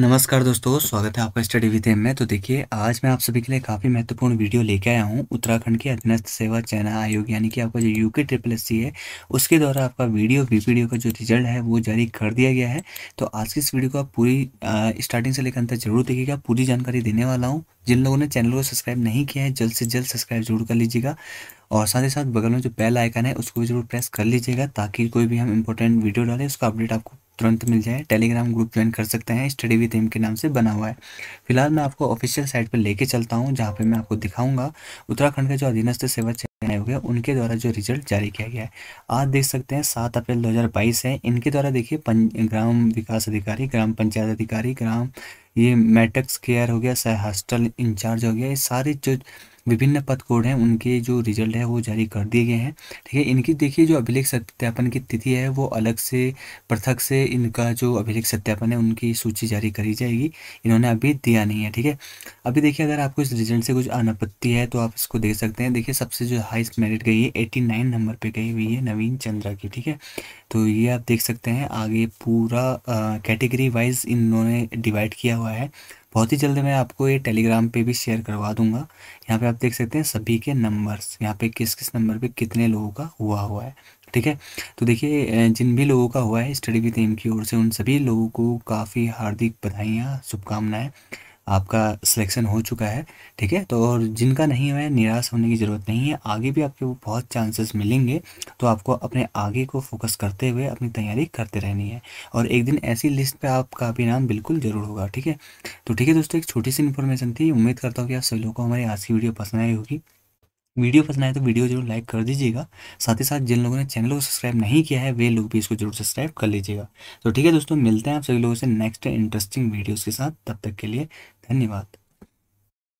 नमस्कार दोस्तों स्वागत है आपका स्टडी विद एम में तो देखिए आज मैं आप सभी के लिए काफ़ी महत्वपूर्ण वीडियो लेके आया हूँ उत्तराखंड के अधीनस्थ सेवा चयन आयोग यानी कि आपका जो यूके ट्रिपल एस सी है उसके द्वारा आपका वीडियो वीपीडीओ का जो रिजल्ट है वो जारी कर दिया गया है तो आज की इस वीडियो को आप पूरी स्टार्टिंग से लेकर अंतर जरूर देखिएगा पूरी जानकारी देने वाला हूँ जिन लोगों ने चैनल को सब्सक्राइब नहीं किया है जल्द से जल्द सब्सक्राइब जरूर कर लीजिएगा और साथ ही साथ बगल में जो बेल आइकन है उसको भी जरूर प्रेस कर लीजिएगा ताकि कोई भी हम इंपॉर्टेंट वीडियो डालें उसका अपडेट आपको तुरंत मिल जाए टेलीग्राम ग्रुप ज्वाइन कर सकते हैं स्टडी विथ एम के नाम से बना हुआ है फिलहाल मैं आपको ऑफिशियल साइट पर लेके चलता हूँ जहाँ पर मैं आपको दिखाऊंगा उत्तराखंड के जो अधीनस्थ सेवा आयोग है उनके द्वारा जो रिजल्ट जारी किया गया है आज देख सकते हैं सात अप्रैल बाईस है इनके द्वारा देखिए ग्राम विकास अधिकारी ग्राम पंचायत अधिकारी ग्राम ये मैटक्स केयर हो गया सह हॉस्टल इंचार्ज हो गया ये सारी जो विभिन्न पद कोड हैं उनके जो रिजल्ट है वो जारी कर दिए गए हैं ठीक है इनकी देखिए जो अभिलेख सत्यापन की तिथि है वो अलग से पृथक से इनका जो अभिलेख सत्यापन है उनकी सूची जारी करी जाएगी इन्होंने अभी दिया नहीं है ठीक है अभी देखिए अगर आपको इस रिजल्ट से कुछ अनापत्ति है तो आप इसको देख सकते हैं देखिए सबसे जो हाइस्ट मेरिट गई है एटी नाइन नंबर पर गई हुई है नवीन चंद्रा की ठीक है तो ये आप देख सकते हैं आगे पूरा कैटेगरी वाइज इन्होंने डिवाइड किया हुआ है बहुत ही जल्द मैं आपको ये टेलीग्राम पे भी शेयर करवा दूंगा यहाँ पे आप देख सकते हैं सभी के नंबर्स यहाँ पे किस किस नंबर पे कितने लोगों का हुआ हुआ है ठीक है तो देखिए जिन भी लोगों का हुआ है स्टडी विथ एम की ओर से उन सभी लोगों को काफ़ी हार्दिक बधाइयाँ शुभकामनाएँ आपका सिलेक्शन हो चुका है ठीक है तो और जिनका नहीं हुआ है निराश होने की ज़रूरत नहीं है आगे भी आपके वो बहुत चांसेस मिलेंगे तो आपको अपने आगे को फोकस करते हुए अपनी तैयारी करते रहनी है और एक दिन ऐसी लिस्ट पे आपका भी नाम बिल्कुल ज़रूर होगा ठीक है तो ठीक है दोस्तों एक छोटी सी इन्फॉर्मेशन थी उम्मीद करता हूँ कि आप सभी लोगों को हमारी आज की वीडियो पसंद आई होगी वीडियो पसंद आए तो वीडियो जरूर लाइक कर दीजिएगा साथ ही साथ जिन लोगों ने चैनल को सब्सक्राइब नहीं किया है वे लोग भी इसको जरूर सब्सक्राइब कर लीजिएगा तो ठीक है दोस्तों मिलते हैं आप सभी लोगों से नेक्स्ट इंटरेस्टिंग वीडियोज़ के साथ तब तक के लिए धन्यवाद